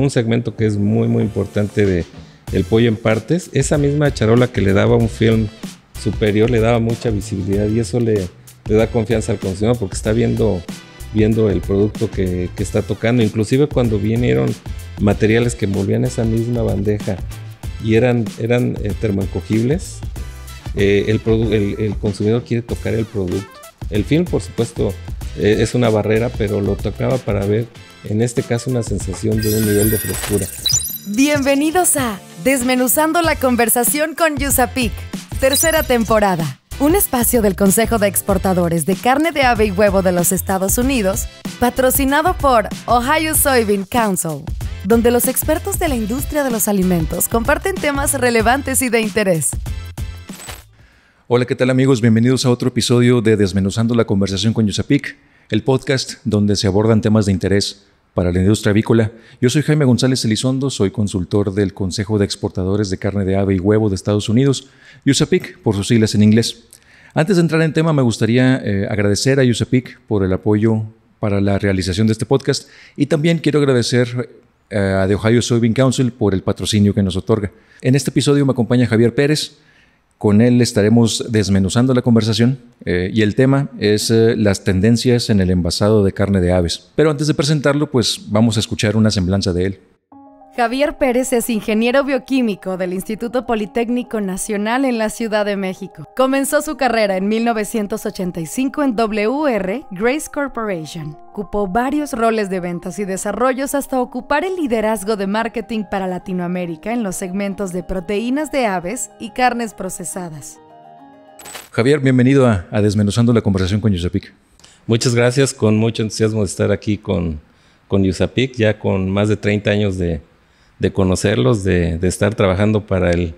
un segmento que es muy muy importante de el pollo en partes. Esa misma charola que le daba un film superior le daba mucha visibilidad y eso le, da confianza al consumidor porque está viendo, viendo el producto que, está tocando. Inclusive cuando vinieron materiales que envolvían esa misma bandeja y eran, eran eh, eh, el, el, el consumidor quiere tocar el producto. El film, por supuesto, eh, es una barrera, pero lo tocaba para ver, en este caso, una sensación de un nivel de frescura. Bienvenidos a Desmenuzando la conversación con Yusapik, tercera temporada. Un espacio del Consejo de Exportadores de Carne de Ave y Huevo de los Estados Unidos, patrocinado por Ohio Soybean Council, donde los expertos de la industria de los alimentos comparten temas relevantes y de interés. Hola, ¿qué tal amigos? Bienvenidos a otro episodio de Desmenuzando la conversación con USAPIC, el podcast donde se abordan temas de interés para la industria avícola. Yo soy Jaime González Elizondo, soy consultor del Consejo de Exportadores de Carne de Ave y Huevo de Estados Unidos, USAPIC por sus siglas en inglés. Antes de entrar en tema, me gustaría eh, agradecer a USAPIC por el apoyo para la realización de este podcast y también quiero agradecer eh, a The Ohio Soybean Council por el patrocinio que nos otorga. En este episodio me acompaña Javier Pérez, con él estaremos desmenuzando la conversación eh, y el tema es eh, las tendencias en el envasado de carne de aves. Pero antes de presentarlo, pues vamos a escuchar una semblanza de él. Javier Pérez es ingeniero bioquímico del Instituto Politécnico Nacional en la Ciudad de México. Comenzó su carrera en 1985 en WR Grace Corporation. Ocupó varios roles de ventas y desarrollos hasta ocupar el liderazgo de marketing para Latinoamérica en los segmentos de proteínas de aves y carnes procesadas. Javier, bienvenido a, Desmenuzando la conversación con Yusapic. Muchas gracias, con mucho entusiasmo de estar aquí con, con ya con más de 30 años de, de conocerlos, de, estar trabajando para el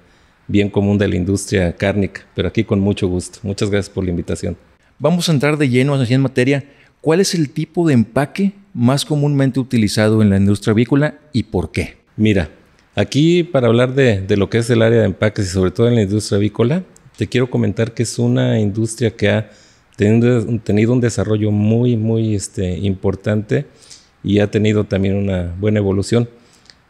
bien común de la industria cárnica, pero aquí con mucho gusto. Muchas gracias por la invitación. Vamos a entrar de lleno en materia. ¿Cuál es el tipo de empaque más comúnmente utilizado en la industria avícola y por qué? Mira, aquí para hablar de, lo que es el área de empaques y sobre todo en la industria avícola, te quiero comentar que es una industria que ha tenido, tenido un desarrollo muy, muy este, importante y ha tenido también una buena evolución.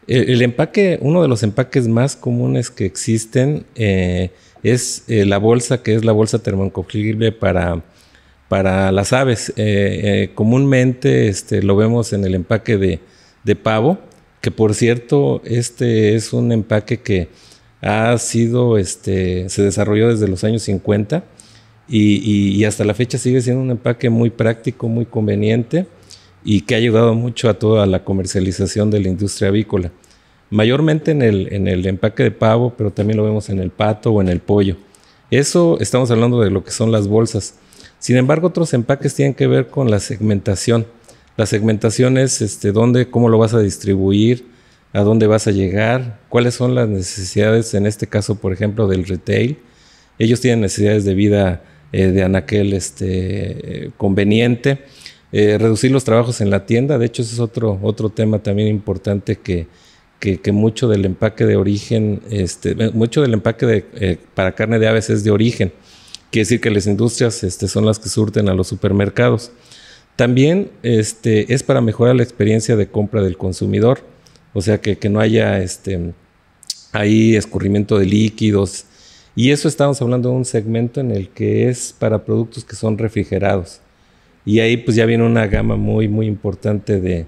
El, empaque, uno de los empaques más comunes que existen eh, es eh, la bolsa, que es la bolsa termoencogible para, las aves. Eh, comúnmente este, lo vemos en el empaque de, pavo, que por cierto, este es un empaque que ha sido, este, se desarrolló desde los años 50 y hasta la fecha sigue siendo un empaque muy práctico, muy conveniente y que ha ayudado mucho a toda la comercialización de la industria avícola. Mayormente en el, empaque de pavo, pero también lo vemos en el pato o en el pollo. Eso estamos hablando de lo que son las bolsas. Sin embargo, otros empaques tienen que ver con la segmentación. La segmentación es este, dónde, cómo lo vas a distribuir, a dónde vas a llegar, cuáles son las necesidades, en este caso, por ejemplo, del retail. Ellos tienen necesidades de vida eh, de anaquel este, eh, conveniente eh, reducir los trabajos en la tienda, de hecho ese es otro, otro tema también importante que, que, mucho del empaque de origen, este, eh, mucho del empaque de, eh, para carne de aves es de origen. Quiere decir que las industrias este, son las que surten a los supermercados. También este, es para mejorar la experiencia de compra del consumidor, o sea que, que no haya este, ahí escurrimiento de líquidos. Y eso estamos hablando de un segmento en el que es para productos que son refrigerados. Y ahí pues ya viene una gama muy, muy importante de,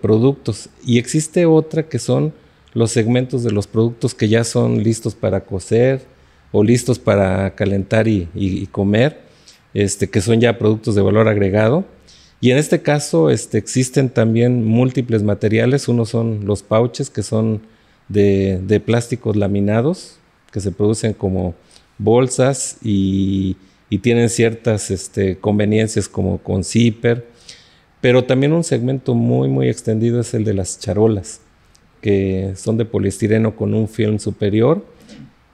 productos. Y existe otra que son los segmentos de los productos que ya son listos para cocer o listos para calentar y, comer, este, que son ya productos de valor agregado. Y en este caso este, existen también múltiples materiales. Uno son los pouches, que son de, de plásticos laminados, que se producen como bolsas y y tienen ciertas este, conveniencias como con zíper, pero también un segmento muy, muy extendido es el de las charolas, que son de poliestireno con un film superior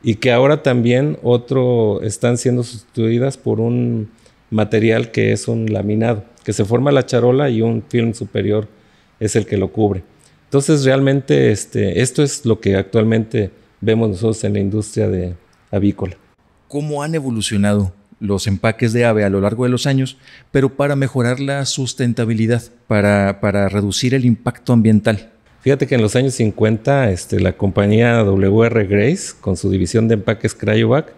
y que ahora también otro están siendo sustituidas por un material que es un laminado, que se forma la charola y un film superior es el que lo cubre. Entonces realmente este, esto es lo que actualmente vemos nosotros en la industria de avícola. ¿Cómo han evolucionado los empaques de ave a lo largo de los años, pero para mejorar la sustentabilidad, para, para reducir el impacto ambiental. Fíjate que en los años 50, este, la compañía WR Grace, con su división de empaques Cryovac,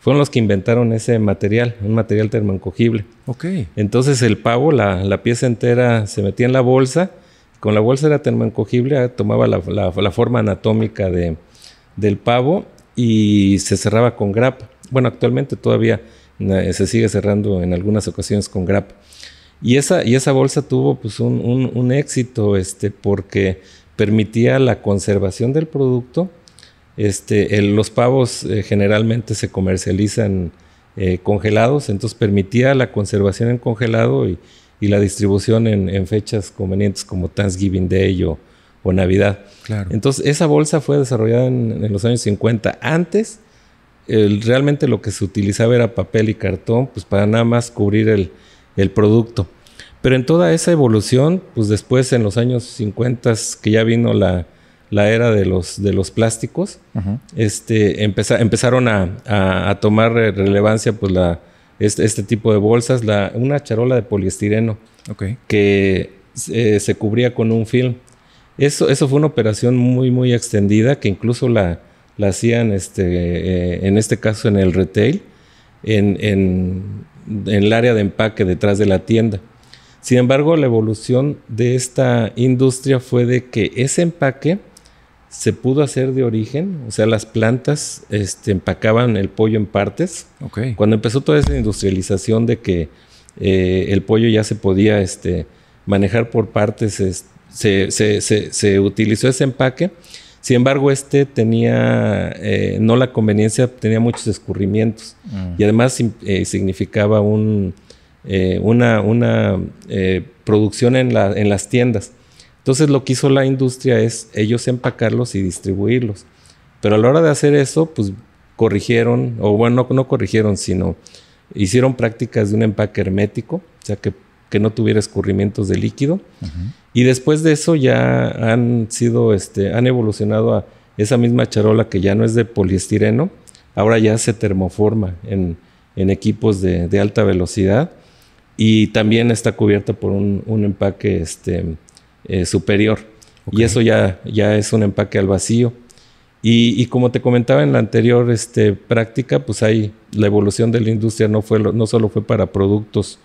fueron los que inventaron ese material, un material termoencogible. Ok. Entonces el pavo, la, la, pieza entera se metía en la bolsa, con la bolsa era termoencogible, ah, tomaba la, la, forma anatómica de, del pavo y se cerraba con grapa. Bueno, actualmente todavía se sigue cerrando en algunas ocasiones con grab. Y esa, y esa bolsa tuvo pues, un, éxito este, porque permitía la conservación del producto. Este, los pavos eh, generalmente se comercializan eh, congelados, entonces permitía la conservación en congelado y, la distribución en, fechas convenientes como Thanksgiving Day o, o Navidad. Claro. Entonces, esa bolsa fue desarrollada en, en, los años 50. Antes, realmente lo que se utilizaba era papel y cartón, pues para nada más cubrir el, el producto. Pero en toda esa evolución, pues después en los años 50, que ya vino la, la era de los, de los plásticos, este, empezaron a, tomar relevancia pues la, este, este tipo de bolsas, una charola de poliestireno que eh, se cubría con un film. Eso, eso fue una operación muy, muy extendida que incluso la, la hacían este, eh, en este caso en el retail, en, el área de empaque detrás de la tienda. Sin embargo, la evolución de esta industria fue de que ese empaque se pudo hacer de origen, o sea, las plantas este, empacaban el pollo en partes. Cuando empezó toda esa industrialización de que eh, el pollo ya se podía este, manejar por partes, se, se utilizó ese empaque sin embargo, este tenía eh, no la conveniencia, tenía muchos escurrimientos mm. y además eh, significaba eh, una, producción en, las tiendas. Entonces lo que hizo la industria es ellos empacarlos y distribuirlos. Pero a la hora de hacer eso, pues corrigieron, o bueno, no, no corrigieron, sino hicieron prácticas de un empaque hermético, o sea que que no tuviera escurrimientos de líquido. Y después de eso ya han sido, este, han evolucionado a esa misma charola que ya no es de poliestireno, ahora ya se termoforma en, equipos de, alta velocidad y también está cubierta por un, empaque este, eh, superior. Y eso ya, ya es un empaque al vacío. Y, como te comentaba en la anterior este, práctica, pues ahí la evolución de la industria no, fue, no solo fue para productos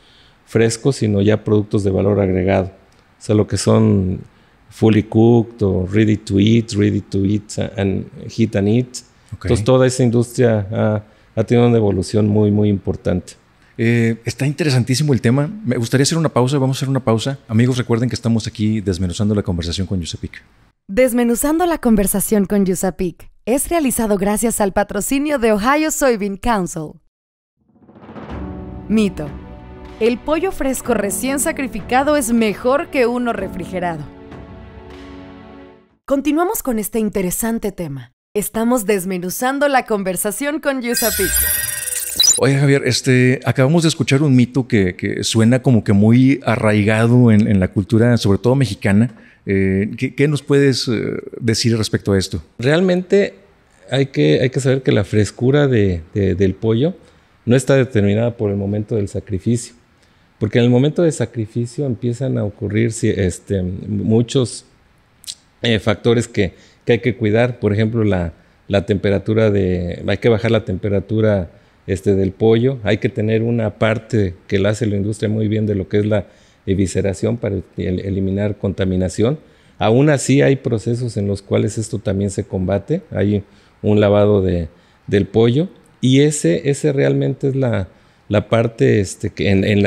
frescos, sino ya productos de valor agregado. O sea, lo que son fully cooked o ready to eat, ready to eat and heat and eat. Entonces toda esa industria ha, tenido una evolución muy, muy importante. Eh, está interesantísimo el tema. Me gustaría hacer una pausa. Vamos a hacer una pausa. Amigos, recuerden que estamos aquí desmenuzando la conversación con Yusapik. Desmenuzando la conversación con Yusapik es realizado gracias al patrocinio de Ohio Soybean Council. Mito el pollo fresco recién sacrificado es mejor que uno refrigerado. Continuamos con este interesante tema. Estamos desmenuzando la conversación con Yusapik. Oye, Javier, este, acabamos de escuchar un mito que, suena como que muy arraigado en, la cultura, sobre todo mexicana. Eh, ¿qué, nos puedes eh, decir respecto a esto? Realmente hay que, hay que saber que la frescura del pollo no está determinada por el momento del sacrificio. Porque en el momento de sacrificio empiezan a ocurrir este, muchos eh, factores que, hay que cuidar. Por ejemplo, la, la, temperatura de. Hay que bajar la temperatura este, del pollo. Hay que tener una parte que la hace la industria muy bien de lo que es la evisceración para eliminar contaminación. Aún así, hay procesos en los cuales esto también se combate. Hay un lavado de, del pollo. Y ese, ese realmente es la la parte este, en,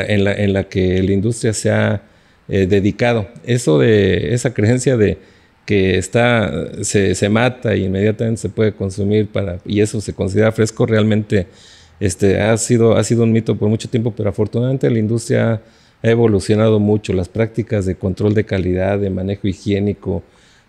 la, que la industria se ha eh, dedicado. Eso de esa creencia de que está, se, mata e inmediatamente se puede consumir para, y eso se considera fresco, realmente este, ha, sido, ha sido un mito por mucho tiempo, pero afortunadamente la industria ha evolucionado mucho. Las prácticas de control de calidad, de manejo higiénico,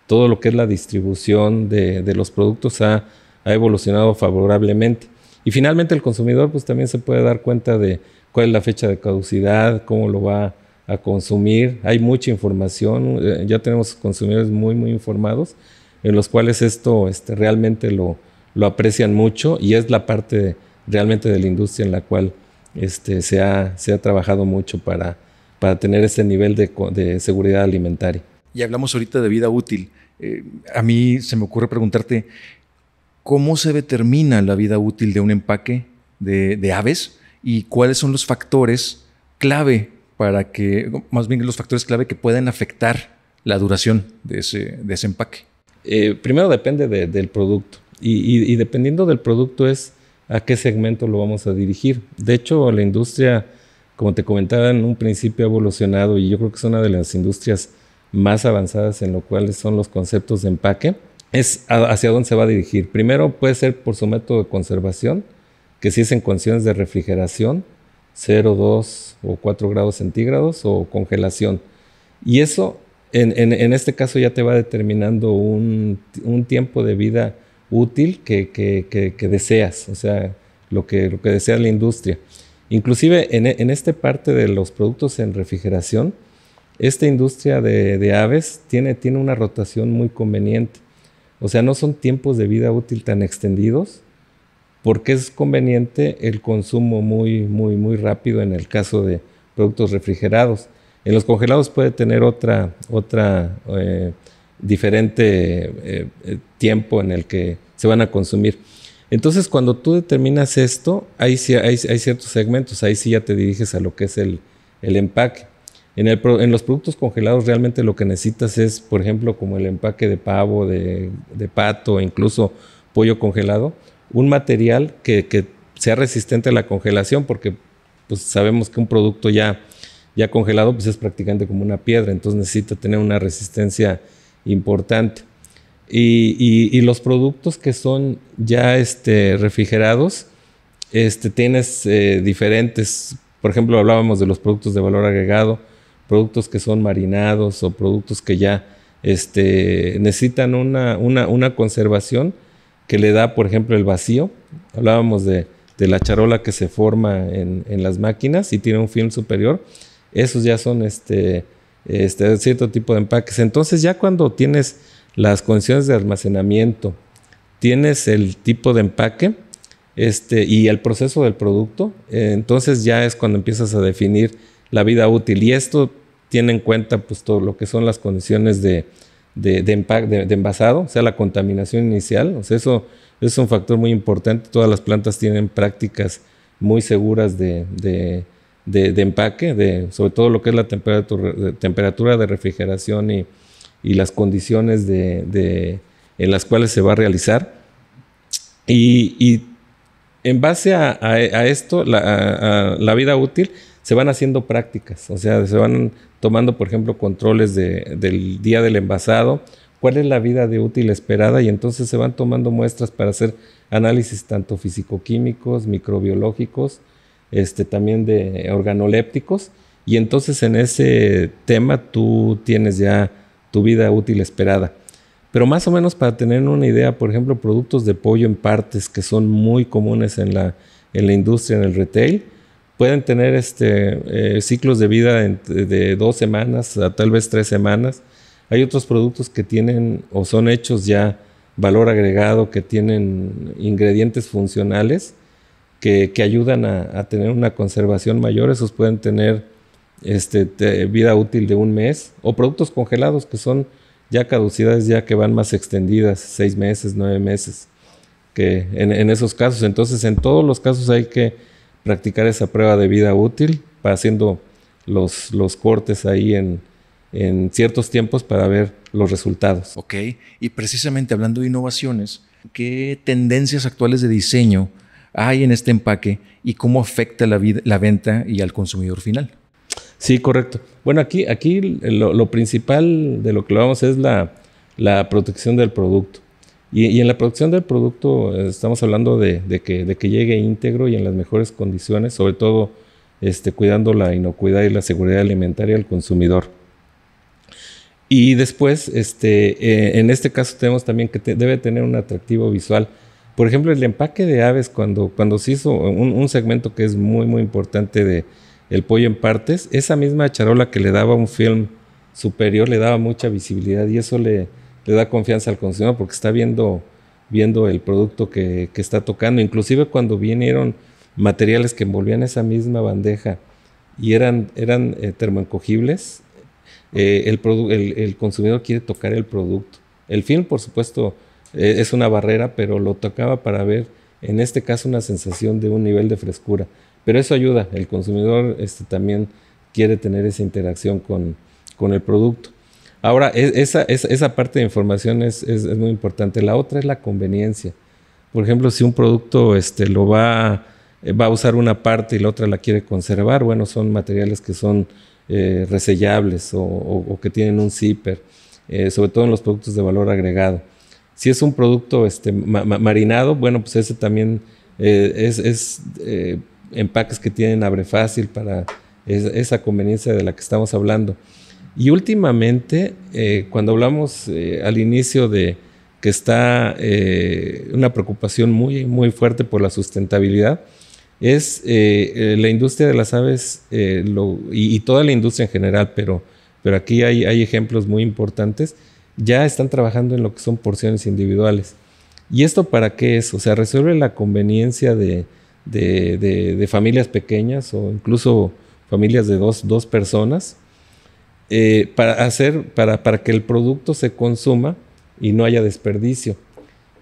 todo lo que es la distribución de, los productos ha evolucionado favorablemente. Y finalmente el consumidor pues también se puede dar cuenta de cuál es la fecha de caducidad, cómo lo va a consumir. Hay mucha información, eh, ya tenemos consumidores muy, muy informados, en los cuales esto este, realmente lo, lo aprecian mucho y es la parte realmente de la industria en la cual este, se, ha, se ha trabajado mucho para, para tener ese nivel de, de seguridad alimentaria. Y hablamos ahorita de vida útil. Eh, a mí se me ocurre preguntarte, ¿cómo se determina la vida útil de un empaque de, aves y cuáles son los factores clave para que, más bien los factores clave que pueden afectar la duración de ese, empaque? Eh, primero depende del producto y, dependiendo del producto es a qué segmento lo vamos a dirigir. De hecho, la industria, como te comentaba en un principio, ha evolucionado y yo creo que es una de las industrias más avanzadas en lo cual son los conceptos de empaque es hacia dónde se va a dirigir. Primero puede ser por su método de conservación, que si es en condiciones de refrigeración, 0, 2 o 4 grados centígrados o congelación. Y eso, en, este caso, ya te va determinando un, tiempo de vida útil que, deseas, o sea, lo que, lo desea la industria. Inclusive en, esta parte de los productos en refrigeración, esta industria de, aves tiene una rotación muy conveniente. O sea, no son tiempos de vida útil tan extendidos porque es conveniente el consumo muy, muy, muy rápido en el caso de productos refrigerados. En los congelados puede tener otra, otra eh, diferente eh, eh, tiempo en el que se van a consumir. Entonces, cuando tú determinas esto, hay, hay, hay ciertos segmentos, ahí sí ya te diriges a lo que es el, el empaque. En, los productos congelados realmente lo que necesitas es, por ejemplo, como el empaque de pavo, de, pato, incluso pollo congelado, un material que, sea resistente a la congelación, porque pues, sabemos que un producto ya, ya congelado pues, es prácticamente como una piedra, entonces necesita tener una resistencia importante. Y, los productos que son ya este, refrigerados, este, tienes eh, diferentes, por ejemplo, hablábamos de los productos de valor agregado, productos que son marinados o productos que ya este, necesitan una, una, conservación que le da, por ejemplo, el vacío. Hablábamos de, la charola que se forma en, las máquinas y tiene un film superior. Esos ya son este, este, cierto tipo de empaques. Entonces ya cuando tienes las condiciones de almacenamiento, tienes el tipo de empaque este, y el proceso del producto, eh, entonces ya es cuando empiezas a definir la vida útil. Y esto tiene en cuenta pues, todo lo que son las condiciones de, de, de, envasado, o sea, la contaminación inicial. O sea, eso, es un factor muy importante. Todas las plantas tienen prácticas muy seguras de, empaque, sobre todo lo que es la temperatura, de refrigeración y, y las condiciones en las cuales se va a realizar. Y, y en base a, esto, la, a, la vida útil, se van haciendo prácticas, o sea, se van tomando, por ejemplo, controles del día del envasado, cuál es la vida de útil esperada y entonces se van tomando muestras para hacer análisis tanto físico-químicos, microbiológicos, este, también de organolépticos y entonces en ese tema tú tienes ya tu vida útil esperada. Pero más o menos para tener una idea, por ejemplo, productos de pollo en partes que son muy comunes en la, en la industria, en el retail, pueden tener este, eh, ciclos de vida de dos semanas a tal vez tres semanas. Hay otros productos que tienen o son hechos ya valor agregado, que tienen ingredientes funcionales que, que ayudan a, tener una conservación mayor. Esos pueden tener este, vida útil de un mes. O productos congelados que son ya caducidades ya que van más extendidas, seis meses, nueve meses. Que en esos casos, entonces en todos los casos hay que practicar esa prueba de vida útil, para haciendo los, los cortes ahí en, en ciertos tiempos para ver los resultados. Ok, y precisamente hablando de innovaciones, ¿qué tendencias actuales de diseño hay en este empaque y cómo afecta la, vida, la venta y al consumidor final? Sí, correcto. Bueno, aquí, aquí lo, principal de lo que lo vamos es la protección del producto. Y, en la producción del producto eh, estamos hablando de, que, llegue íntegro y en las mejores condiciones, sobre todo este, cuidando la inocuidad y la seguridad alimentaria al consumidor. Y después, este, eh, en este caso tenemos también que debe tener un atractivo visual. Por ejemplo, el empaque de aves, cuando, cuando se hizo un, un, segmento que es muy, muy importante de el pollo en partes, esa misma charola que le daba un film superior le daba mucha visibilidad y eso le, le da confianza al consumidor porque está viendo, viendo el producto que, está tocando. Inclusive cuando vinieron materiales que envolvían esa misma bandeja y eran, eran eh, termoencogibles, eh, el, el, consumidor quiere tocar el producto. El film, por supuesto, eh, es una barrera, pero lo tocaba para ver, en este caso, una sensación de un nivel de frescura. Pero eso ayuda, el consumidor este, también quiere tener esa interacción con, con el producto. Ahora, e, esa, parte de información es, muy importante. La otra es la conveniencia. Por ejemplo, si un producto este, lo eh, va, a usar una parte y la otra la quiere conservar, bueno, son materiales que son eh, resellables o, que tienen un zipper, eh, sobre todo en los productos de valor agregado. Si es un producto este, marinado, bueno, pues ese también es, es empaques que tienen abre fácil para esa conveniencia de la que estamos hablando. Y últimamente, eh, cuando hablamos eh, al inicio de que está eh, una preocupación muy, muy fuerte por la sustentabilidad, es la industria de las aves y, toda la industria en general, pero, pero aquí hay, hay ejemplos muy importantes, ya están trabajando en lo que son porciones individuales. ¿Y esto para qué es? O sea, resuelve la conveniencia de, de, de familias pequeñas o incluso familias de dos, dos personas eh, para hacer, para, para que el producto se consuma y no haya desperdicio.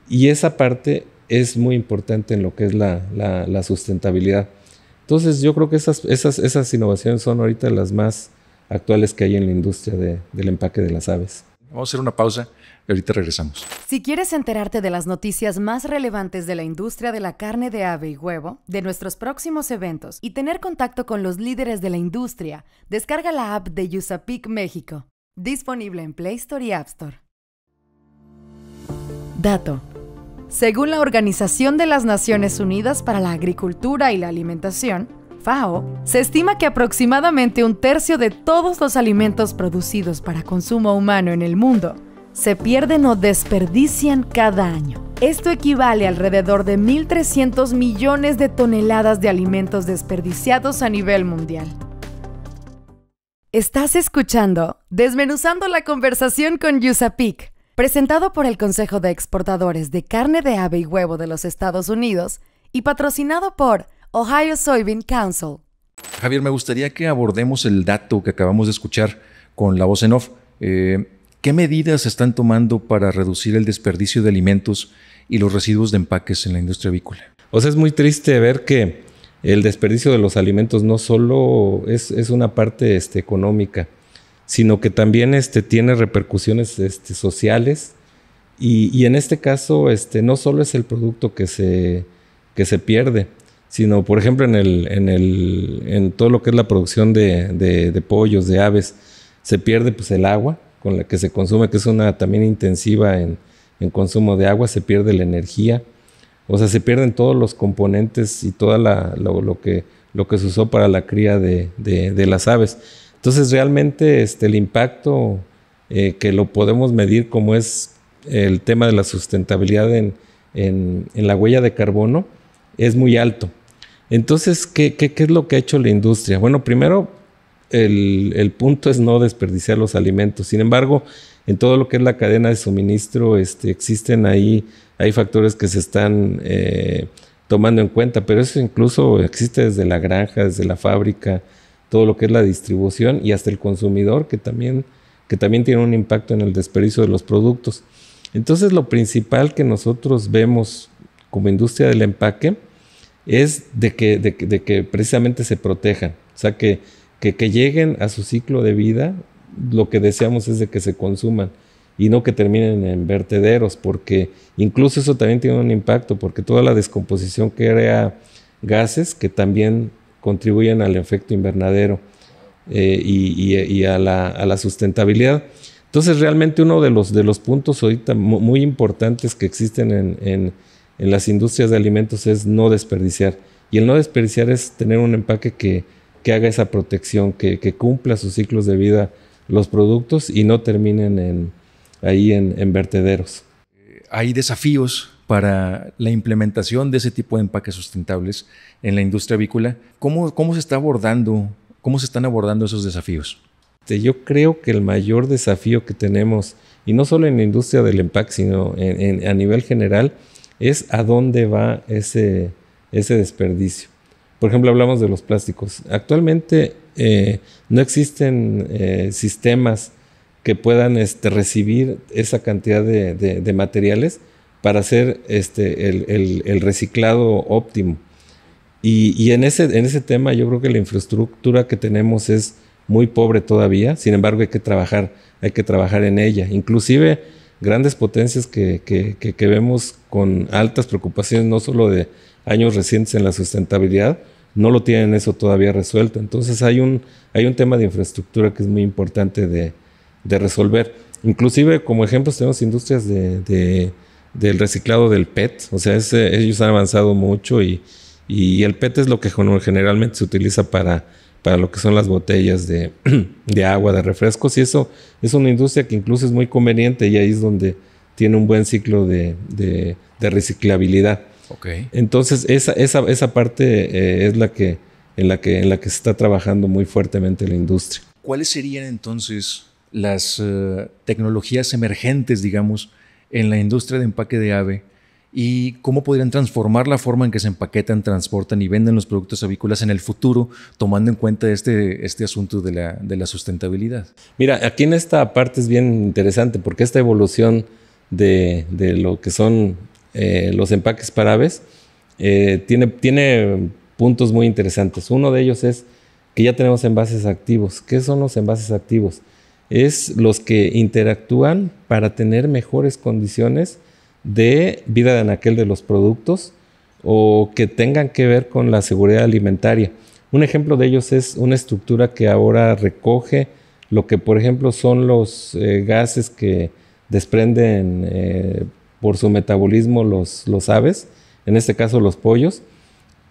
Y esa parte es muy importante en lo que es la, sustentabilidad. Entonces yo creo que esas, esas, esas, innovaciones son ahorita las más actuales que hay en la industria del empaque de las aves. Vamos a hacer una pausa y ahorita regresamos. Si quieres enterarte de las noticias más relevantes de la industria de la carne de ave y huevo, de nuestros próximos eventos y tener contacto con los líderes de la industria, descarga la app de USAPIC México, disponible en Play Store y App Store. Dato. Según la Organización de las Naciones Unidas para la Agricultura y la Alimentación, FAO, se estima que aproximadamente un tercio de todos los alimentos producidos para consumo humano en el mundo se pierden o desperdician cada año. Esto equivale a alrededor de 1.300 millones de toneladas de alimentos desperdiciados a nivel mundial. Estás escuchando Desmenuzando la conversación con USAPIC, presentado por el Consejo de Exportadores de Carne de Ave y Huevo de los Estados Unidos y patrocinado por Ohio Soybean Council. Javier, me gustaría que abordemos el dato que acabamos de escuchar con la voz en off. Eh, ¿Qué medidas se están tomando para reducir el desperdicio de alimentos y los residuos de empaques en la industria avícola? O sea, es muy triste ver que el desperdicio de los alimentos no solo es, una parte este, económica, sino que también este, tiene repercusiones este, sociales. Y, en este caso, este, no solo es el producto que se, que se pierde, sino por ejemplo en, el, en, el, en todo lo que es la producción de, pollos, de aves, se pierde pues el agua con la que se consume, que es una también intensiva en, en consumo de agua, se pierde la energía, o sea, se pierden todos los componentes y todo lo, que, lo que se usó para la cría de, las aves. Entonces realmente este, el impacto eh, que lo podemos medir como es el tema de la sustentabilidad en, en la huella de carbono, es muy alto. Entonces, ¿qué, es lo que ha hecho la industria? Bueno, primero, el, punto es no desperdiciar los alimentos. Sin embargo, en todo lo que es la cadena de suministro, este, existen ahí, hay factores que se están eh, tomando en cuenta, pero eso incluso existe desde la granja, desde la fábrica, todo lo que es la distribución y hasta el consumidor, que también, que también tiene un impacto en el desperdicio de los productos. Entonces, lo principal que nosotros vemos como industria del empaque es de que, de, que precisamente se protejan, o sea, que, que, lleguen a su ciclo de vida, lo que deseamos es de que se consuman y no que terminen en vertederos, porque incluso eso también tiene un impacto, porque toda la descomposición crea gases que también contribuyen al efecto invernadero eh, y, a, la, sustentabilidad. Entonces, realmente uno de los, de los puntos ahorita muy importantes que existen en, en las industrias de alimentos es no desperdiciar. Y el no desperdiciar es tener un empaque que, que haga esa protección, que, cumpla sus ciclos de vida los productos y no terminen en, ahí en, vertederos. Eh, hay desafíos para la implementación de ese tipo de empaques sustentables en la industria avícola. ¿Cómo, cómo se está abordando? ¿Cómo se están abordando esos desafíos? Este, yo creo que el mayor desafío que tenemos, y no solo en la industria del empaque, sino a nivel general, es a dónde va ese, ese desperdicio. Por ejemplo, hablamos de los plásticos. Actualmente eh, no existen eh, sistemas que puedan este, recibir esa cantidad de, materiales para hacer este, el, reciclado óptimo. Y, y, en, ese, en ese tema yo creo que la infraestructura que tenemos es muy pobre todavía, sin embargo hay que trabajar, hay que trabajar en ella. Inclusive grandes potencias que, vemos con altas preocupaciones, no solo de años recientes en la sustentabilidad, no lo tienen eso todavía resuelto. Entonces hay un, hay un tema de infraestructura que es muy importante de, de resolver. Inclusive como ejemplos tenemos industrias del reciclado del PET, o sea, ellos han avanzado mucho y, y el PET es lo que generalmente se utiliza para para lo que son las botellas de, agua, de refrescos, y eso es una industria que incluso es muy conveniente y ahí es donde tiene un buen ciclo de, reciclabilidad. Entonces, esa, esa, parte eh, es la que, en, la que, en la que se está trabajando muy fuertemente la industria. ¿Cuáles serían entonces las eh, tecnologías emergentes, digamos, en la industria de empaque de ave? y cómo podrían transformar la forma en que se empaquetan, transportan y venden los productos avícolas en el futuro, tomando en cuenta este, este asunto de la, sustentabilidad. Mira, aquí en esta parte es bien interesante porque esta evolución de, lo que son eh, los empaques para aves eh, tiene, tiene puntos muy interesantes. Uno de ellos es que ya tenemos envases activos. ¿Qué son los envases activos? Es los que interactúan para tener mejores condiciones de vida de aquel de los productos o que tengan que ver con la seguridad alimentaria. Un ejemplo de ellos es una estructura que ahora recoge lo que por ejemplo son los eh, gases que desprenden eh, por su metabolismo los, aves, en este caso los pollos,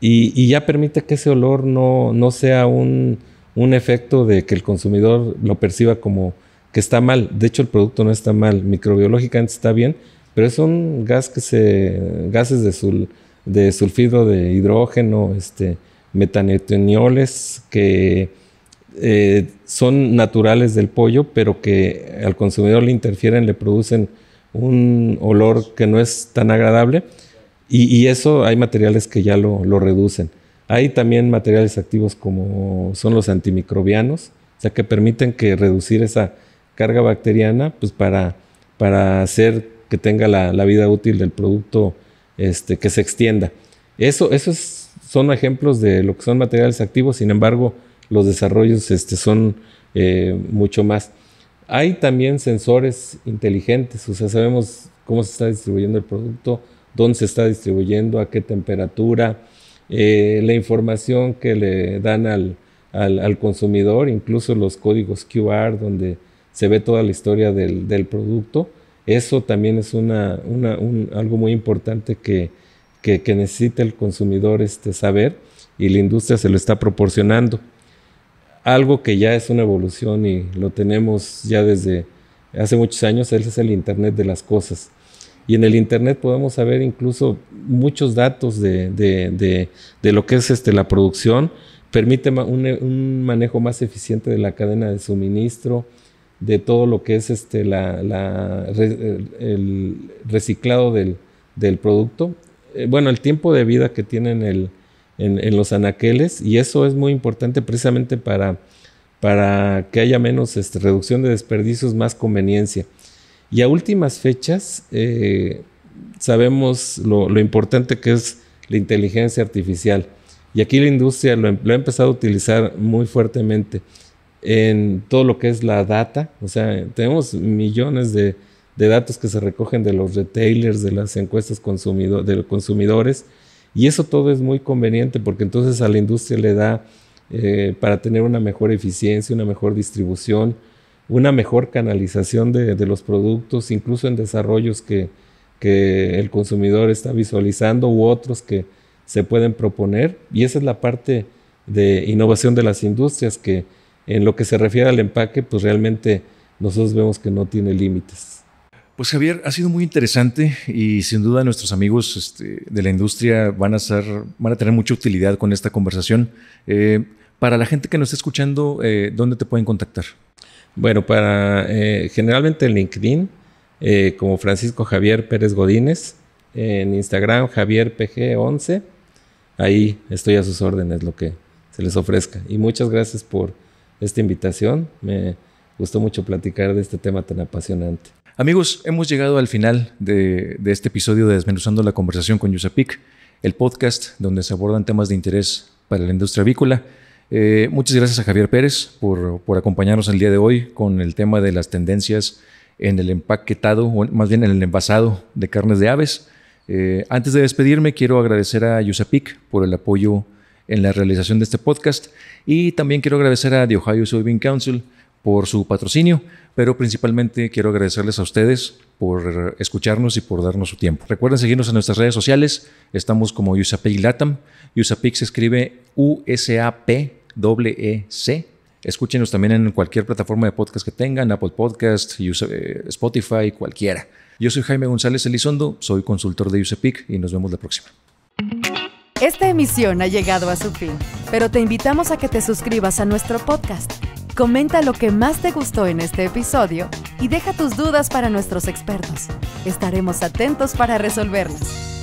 y, ya permite que ese olor no, sea un, efecto de que el consumidor lo perciba como que está mal. De hecho, el producto no está mal, microbiológicamente está bien, pero son gas que se, gases de, sul, de sulfido de hidrógeno, este, que eh, son naturales del pollo, pero que al consumidor le interfieren, le producen un olor que no es tan agradable. Y, y eso hay materiales que ya lo, lo, reducen. Hay también materiales activos como son los antimicrobianos, o sea, que permiten que reducir esa carga bacteriana pues para, para hacer que tenga la, vida útil del producto, este, que se extienda. Eso, esos son ejemplos de lo que son materiales activos, sin embargo, los desarrollos este, son eh, mucho más. Hay también sensores inteligentes, o sea, sabemos cómo se está distribuyendo el producto, dónde se está distribuyendo, a qué temperatura, eh, la información que le dan al, consumidor, incluso los códigos QR donde se ve toda la historia del, del producto. Eso también es algo muy importante que, que, necesita el consumidor este, saber y la industria se lo está proporcionando. Algo que ya es una evolución y lo tenemos ya desde hace muchos años, ese es el Internet de las Cosas. Y en el Internet podemos saber incluso muchos datos de, lo que es este, la producción, permite un, manejo más eficiente de la cadena de suministro, de todo lo que es este, el reciclado del, producto. Eh, bueno, el tiempo de vida que tienen en, los anaqueles y eso es muy importante precisamente para, para que haya menos este, reducción de desperdicios, más conveniencia. Y a últimas fechas eh, sabemos lo, importante que es la inteligencia artificial. Y aquí la industria lo ha empezado a utilizar muy fuertemente en todo lo que es la data. O sea, tenemos millones de, de datos que se recogen de los retailers, de las encuestas consumidor, de consumidores. Y eso todo es muy conveniente porque entonces a la industria le da eh, para tener una mejor eficiencia, una mejor distribución, una mejor canalización de, de los productos, incluso en desarrollos que, que el consumidor está visualizando u otros que se pueden proponer. Y esa es la parte de innovación de las industrias que en lo que se refiere al empaque, pues realmente nosotros vemos que no tiene límites. Pues Javier, ha sido muy interesante y sin duda nuestros amigos este, de la industria van a, ser, van a tener mucha utilidad con esta conversación. Eh, para la gente que nos está escuchando, eh, ¿dónde te pueden contactar? Bueno, para eh, generalmente en LinkedIn, como Francisco Javier Pérez Godínez, en Instagram JavierPG11. Ahí estoy a sus órdenes, lo que se les ofrezca. Y muchas gracias por esta invitación. Me gustó mucho platicar de este tema tan apasionante. Amigos, hemos llegado al final de, este episodio de Desmenuzando la Conversación con Yusapik, el podcast donde se abordan temas de interés para la industria avícola. Eh, muchas gracias a Javier Pérez por, acompañarnos el día de hoy con el tema de las tendencias en el empaquetado, o más bien en el envasado de carnes de aves. Eh, antes de despedirme, quiero agradecer a Yusapik por el apoyo en la realización de este podcast. Y también quiero agradecer a The Ohio Soybean Council por su patrocinio, pero principalmente quiero agradecerles a ustedes por escucharnos y por darnos su tiempo. Recuerden seguirnos en nuestras redes sociales. Estamos como USAPIC LATAM. USAPIC se escribe U-S-A-P-E-C. Escúchenos también en cualquier plataforma de podcast que tengan, Apple Podcast, eh, Spotify, cualquiera. Yo soy Jaime González Elizondo, soy consultor de USAPIC y nos vemos la próxima. Esta emisión ha llegado a su fin, pero te invitamos a que te suscribas a nuestro podcast. Comenta lo que más te gustó en este episodio y deja tus dudas para nuestros expertos. Estaremos atentos para resolverlas.